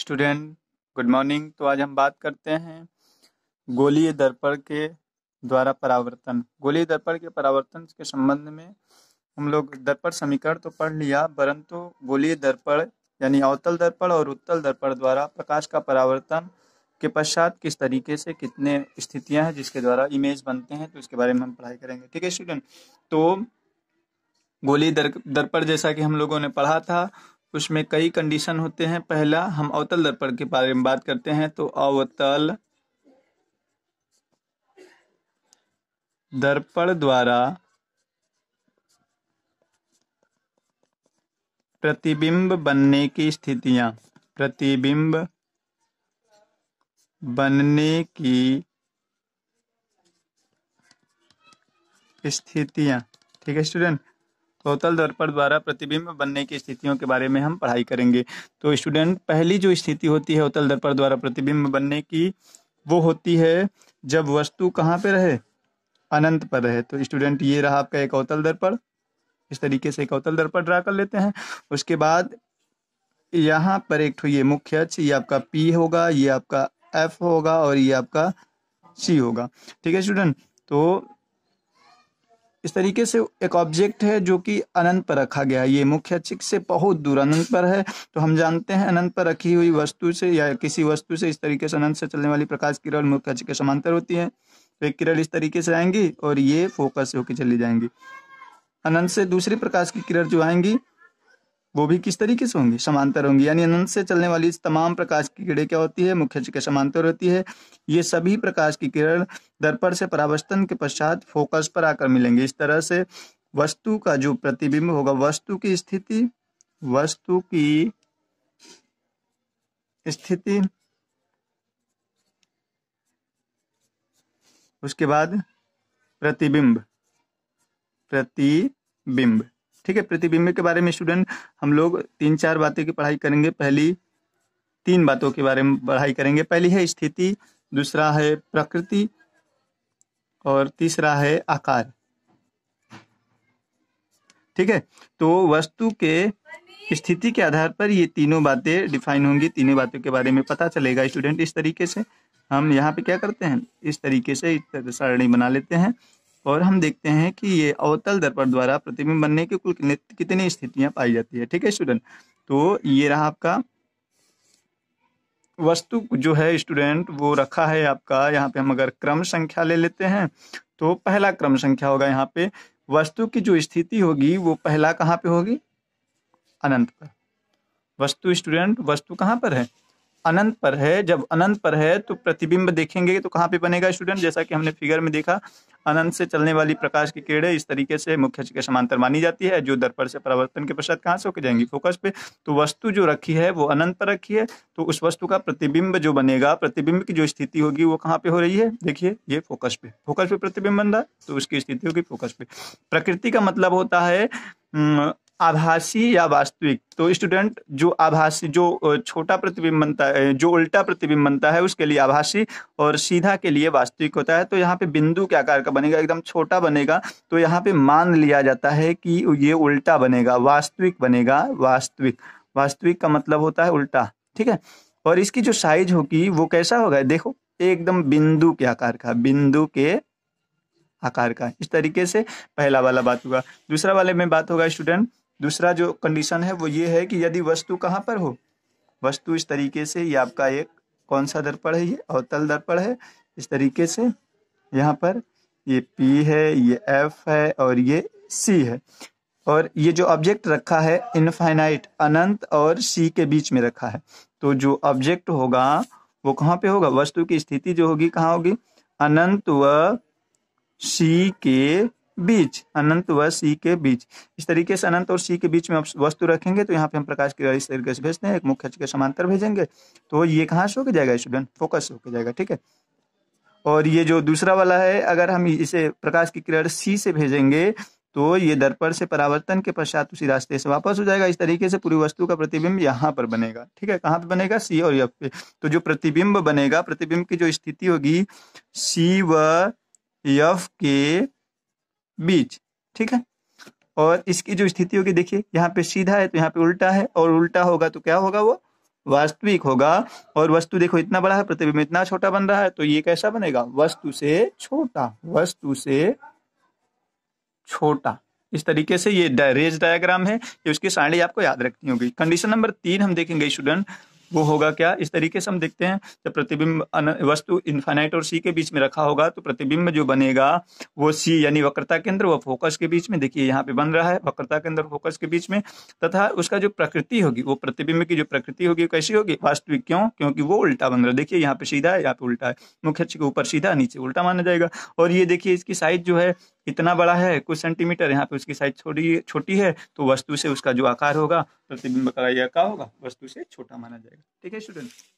student good morning तो आज हम बात करते हैं गोलीय दर्पण के द्वारा परावर्तन गोलीय दर्पण के परावर्तन के संबंध में हम लोग दर्पण समीकरण तो पढ़ लिया परंतु गोलीय दर्पण यानी अवतल दर्पण और उत्तल दर्पण द्वारा प्रकाश का परावर्तन के पश्चात किस तरीके से कितने स्थितियां हैं जिसके द्वारा इमेज बनते हैं तो इसके बारे में हम पढ़ाई करेंगे ठीक है स्टूडेंट तो गोली दर्पण जैसा कि हम लोगों ने पढ़ा था उसमें कई कंडीशन होते हैं पहला हम अवतल दर्पण के बारे में बात करते हैं तो अवतल दर्पण द्वारा प्रतिबिंब बनने की स्थितियां प्रतिबिंब बनने की स्थितियां ठीक है स्टूडेंट अवतल दर्पण द्वारा प्रतिबिंब बनने की स्थितियों के बारे में हम पढ़ाई करेंगे तो स्टूडेंट पहली जो स्थिति होती है अवतल दर्पण द्वारा प्रतिबिंब बनने की वो होती है जब वस्तु कहाँ पे रहे अनंत पर रहे तो स्टूडेंट ये रहा आपका एक अवतल दर्पण इस तरीके से एक अवतल दर्पण ड्रा कर लेते हैं उसके बाद यहाँ पर एक ये मुख्य अच्छ ये आपका पी होगा ये आपका एफ होगा और ये आपका सी होगा ठीक है स्टूडेंट तो इस तरीके से एक ऑब्जेक्ट है जो कि अनंत पर रखा गया है ये मुख्य अक्षिक से बहुत दूर अनंत पर है तो हम जानते हैं अनंत पर रखी हुई वस्तु से या किसी वस्तु से इस तरीके से अनंत से चलने वाली प्रकाश किरण मुख्य अक्षिक के समांतर होती है तो एक किरण इस तरीके से आएंगी और ये फोकस होकर चली जाएंगी अनंत से दूसरी प्रकाश की किरण जो आएंगी वो भी किस तरीके से होंगी समांतर होंगी यानी अनंत से चलने वाली तमाम प्रकाश की किरणें क्या होती है मुख्य के समांतर होती है ये सभी प्रकाश की किरण दर्पण से परावर्तन के पश्चात फोकस पर आकर मिलेंगे इस तरह से वस्तु का जो प्रतिबिंब होगा वस्तु की स्थिति वस्तु की स्थिति उसके बाद प्रतिबिंब प्रतिबिंब ठीक है प्रतिबिंब के बारे में स्टूडेंट हम लोग तीन चार बातें की पढ़ाई करेंगे पहली तीन बातों के बारे में पढ़ाई करेंगे पहली है स्थिति दूसरा है प्रकृति और तीसरा है आकार ठीक है तो वस्तु के स्थिति के आधार पर ये तीनों बातें डिफाइन होंगी तीनों बातों के बारे में पता चलेगा स्टूडेंट इस तरीके से हम यहाँ पे क्या करते हैं इस तरीके से सारणी बना लेते हैं और हम देखते हैं कि ये अवतल दर्पण द्वारा प्रतिबिंब बनने की कुल कितनी स्थितियां पाई जाती है ठीक है स्टूडेंट तो ये रहा आपका वस्तु जो है स्टूडेंट वो रखा है आपका यहाँ पे हम अगर क्रम संख्या ले लेते हैं तो पहला क्रम संख्या होगा यहाँ पे वस्तु की जो स्थिति होगी वो पहला कहाँ पे होगी अनंत पर वस्तु स्टूडेंट वस्तु कहाँ पर है अनंत पर है जब अनंत पर है तो प्रतिबिंब देखेंगे तो कहाँ पे बनेगा स्टूडेंट जैसा कि हमने फिगर में देखा अनंत से चलने वाली प्रकाश की किरणें इस तरीके से मुख्य के समांतर मानी जाती है जो दर्पण से परावर्तन के पश्चात कहाँ से होकर जाएंगी फोकस पे तो वस्तु जो रखी है वो अनंत पर रखी है तो उस वस्तु का प्रतिबिंब जो बनेगा प्रतिबिंब की जो स्थिति होगी वो कहाँ पे हो रही है देखिए ये फोकस पे फोकस पे प्रतिबिंब बन रहा है तो उसकी स्थिति होगी फोकस पे प्रकृति का मतलब होता है आभासी या वास्तविक तो स्टूडेंट जो आभासी जो छोटा प्रतिबिंब बनता है जो उल्टा प्रतिबिंब बनता है उसके लिए आभासी और सीधा के लिए वास्तविक होता है तो यहाँ पे बिंदु के आकार का बनेगा एकदम छोटा बनेगा तो यहाँ पे मान लिया जाता है कि ये उल्टा बनेगा वास्तविक बनेगा वास्तविक वास्तविक का मतलब होता है उल्टा ठीक है और इसकी जो साइज होगी वो कैसा होगा देखो एकदम बिंदु के आकार का बिंदु के आकार का इस तरीके से पहला वाला बात होगा दूसरा वाले में बात होगा स्टूडेंट दूसरा जो कंडीशन है वो ये है कि यदि वस्तु कहाँ पर हो वस्तु इस तरीके से ये आपका एक कौन सा दर्पण है ये अवतल दर्पण है इस तरीके से यहाँ पर ये पी है ये एफ है और ये सी है और ये जो ऑब्जेक्ट रखा है इनफाइनाइट अनंत और सी के बीच में रखा है तो जो ऑब्जेक्ट होगा वो कहाँ पे होगा वस्तु की स्थिति जो होगी कहाँ होगी अनंत व सी के बीच अनंत व सी के बीच इस तरीके से अनंत और सी के बीच में आप वस्तु रखेंगे तो यहाँ पे हम प्रकाश की इस तरीके से भेजते हैं एक मुख्य के समांतर भेजेंगे तो ये कहाँ से जाएगा स्टूडेंट फोकस होके जाएगा ठीक है और ये जो दूसरा वाला है अगर हम इसे प्रकाश की किरण सी से भेजेंगे तो ये दर्पण से परावर्तन के पश्चात उसी रास्ते से वापस हो जाएगा इस तरीके से पूरी वस्तु का प्रतिबिंब यहाँ पर बनेगा ठीक है कहाँ पे बनेगा सी और एफ पे तो जो प्रतिबिंब बनेगा प्रतिबिंब की जो स्थिति होगी सी व एफ के बीच ठीक है और इसकी जो स्थिति होगी देखिए यहाँ पे सीधा है तो यहाँ पे उल्टा है और उल्टा होगा तो क्या होगा वो वास्तविक होगा और वस्तु देखो इतना बड़ा है प्रतिबिंब इतना छोटा बन रहा है तो ये कैसा बनेगा वस्तु से छोटा वस्तु से छोटा इस तरीके से ये रेज डायग्राम है ये उसकी सारणी आपको याद रखनी होगी कंडीशन नंबर तीन हम देखेंगे स्टूडेंट वो होगा क्या इस तरीके से हम देखते हैं जब प्रतिबिंब वस्तु इन्फाइनाइट और सी के बीच में रखा होगा तो प्रतिबिंब जो बनेगा वो सी यानी वक्रता केंद्र व फोकस के बीच में देखिए यहाँ पे बन रहा है वक्रता केंद्र फोकस के बीच में तथा उसका जो प्रकृति होगी वो प्रतिबिंब की जो प्रकृति होगी कैसी होगी वास्तविक क्यों क्योंकि वो उल्टा बन रहा है देखिए यहाँ पे सीधा है यहाँ पे उल्टा है मुख्य के ऊपर सीधा नीचे उल्टा माना जाएगा और ये देखिए इसकी साइज जो है इतना बड़ा है कुछ सेंटीमीटर यहाँ पे उसकी साइज छोटी छोटी है तो वस्तु से उसका जो आकार होगा प्रतिबिंब का होगा वस्तु से छोटा माना जाएगा ठीक है स्टूडेंट